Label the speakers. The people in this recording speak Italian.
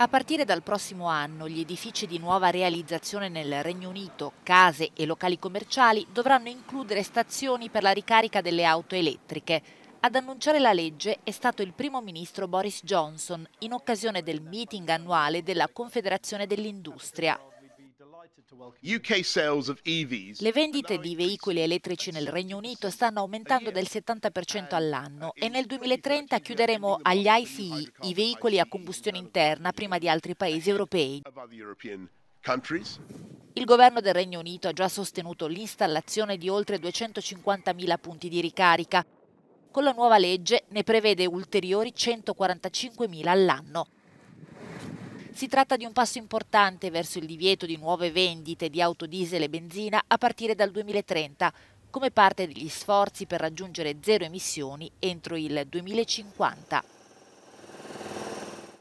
Speaker 1: A partire dal prossimo anno gli edifici di nuova realizzazione nel Regno Unito, case e locali commerciali dovranno includere stazioni per la ricarica delle auto elettriche. Ad annunciare la legge è stato il primo ministro Boris Johnson in occasione del meeting annuale della Confederazione dell'Industria, le vendite di veicoli elettrici nel Regno Unito stanno aumentando del 70% all'anno e nel 2030 chiuderemo agli ICE i veicoli a combustione interna prima di altri paesi europei. Il governo del Regno Unito ha già sostenuto l'installazione di oltre 250.000 punti di ricarica. Con la nuova legge ne prevede ulteriori 145.000 all'anno. Si tratta di un passo importante verso il divieto di nuove vendite di auto diesel e benzina a partire dal 2030, come parte degli sforzi per raggiungere zero emissioni entro il 2050.